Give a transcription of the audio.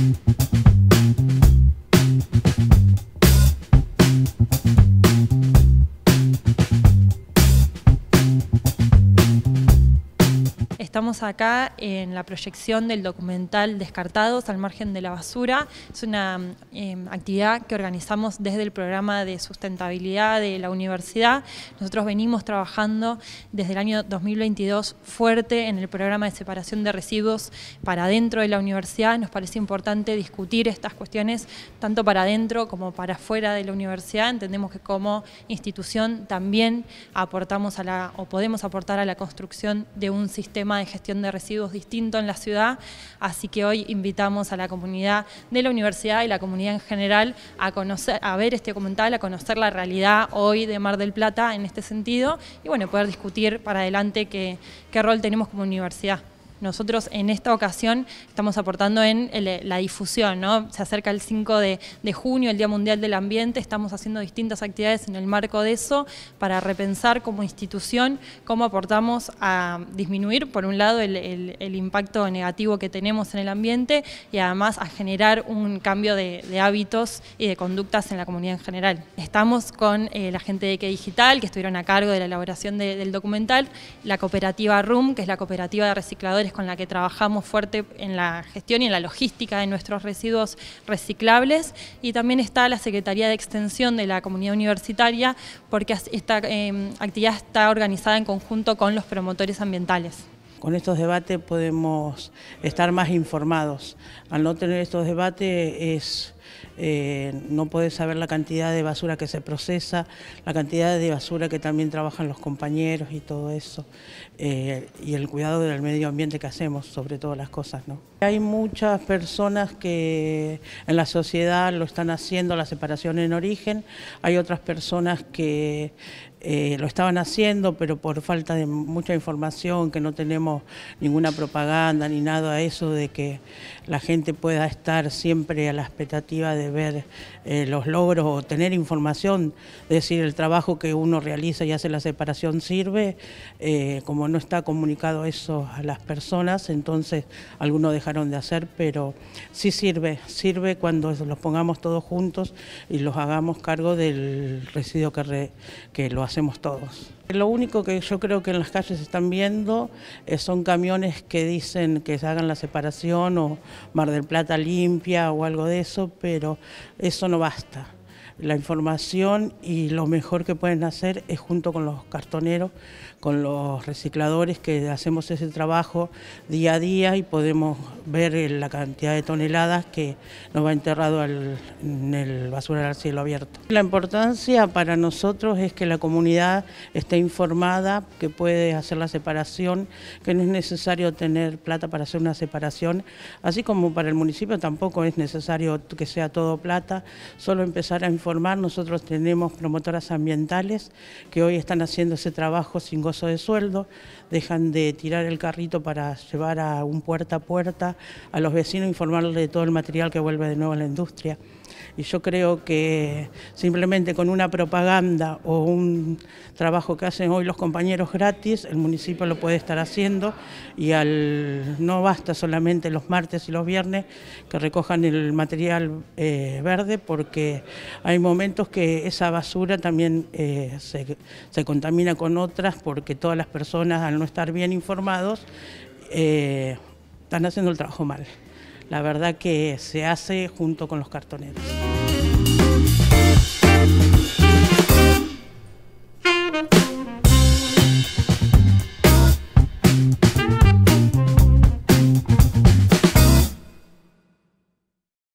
Mm-hmm. Estamos acá en la proyección del documental Descartados al margen de la basura. Es una em, actividad que organizamos desde el programa de sustentabilidad de la universidad. Nosotros venimos trabajando desde el año 2022 fuerte en el programa de separación de residuos para dentro de la universidad. Nos parece importante discutir estas cuestiones tanto para dentro como para fuera de la universidad. Entendemos que como institución también aportamos a la, o podemos aportar a la construcción de un sistema de gestión de residuos distinto en la ciudad, así que hoy invitamos a la comunidad de la universidad y la comunidad en general a, conocer, a ver este documental, a conocer la realidad hoy de Mar del Plata en este sentido y bueno, poder discutir para adelante qué rol tenemos como universidad. Nosotros en esta ocasión estamos aportando en eh, la difusión, ¿no? Se acerca el 5 de, junio, el Día Mundial del Ambiente, estamos haciendo distintas actividades en el marco de eso para repensar como institución cómo aportamos a disminuir, por un lado, el, impacto negativo que tenemos en el ambiente y además a generar un cambio de, hábitos y de conductas en la comunidad en general. Estamos con eh, la gente de Que Digital, que estuvieron a cargo de la elaboración del documental, la cooperativa RUM, que es la cooperativa de recicladores con la que trabajamos fuerte en la gestión y en la logística de nuestros residuos reciclables, y también está la Secretaría de Extensión de la Comunidad Universitaria, porque esta em, actividad está organizada en conjunto con los promotores ambientales. Con estos debates podemos estar más informados. Al no tener estos debates es eh, no puedes saber la cantidad de basura que se procesa, la cantidad de basura que también trabajan los compañeros y todo eso, eh, y el cuidado del medio ambiente que hacemos, sobre todas las cosas. ¿no? Hay muchas personas que en la sociedad lo están haciendo, la separación en origen, hay otras personas que eh, lo estaban haciendo, pero por falta de mucha información, que no tenemos ninguna propaganda ni nada a eso de que la gente pueda estar siempre a la expectativa de ver eh, los logros o tener información, es decir, el trabajo que uno realiza y hace la separación sirve, eh, como no está comunicado eso a las personas, entonces algunos dejaron de hacer, pero sí sirve, sirve cuando los pongamos todos juntos y los hagamos cargo del residuo que lo hacemos todos. Lo único que yo creo que en las calles están viendo eh, son camiones que dicen que se hagan la separación o Mar del Plata limpia o algo de eso, pero eso no basta la información y lo mejor que pueden hacer es junto con los cartoneros, con los recicladores que hacemos ese trabajo día a día y podemos ver eh, la cantidad de toneladas que nos va enterrado en el basura al cielo abierto. La importancia para nosotros es que la comunidad esté informada, que puede hacer la separación, que no es necesario tener plata para hacer una separación, así como para el municipio tampoco es necesario que sea todo plata, solo empezar a informar nosotros tenemos promotoras ambientales que hoy están haciendo ese trabajo sin gozo de sueldo, dejan de tirar el carrito para llevar a un puerta a puerta a los vecinos, informarles de todo el material que vuelve de nuevo a la industria y yo creo que simplemente con una propaganda o un trabajo que hacen hoy los compañeros gratis, el municipio lo puede estar haciendo y al no basta solamente los martes y los viernes que recojan el material eh, verde porque hay momentos que esa basura también eh, se, contamina con otras porque todas las personas al no estar bien informados eh, están haciendo el trabajo mal. La verdad que se hace junto con los cartoneros.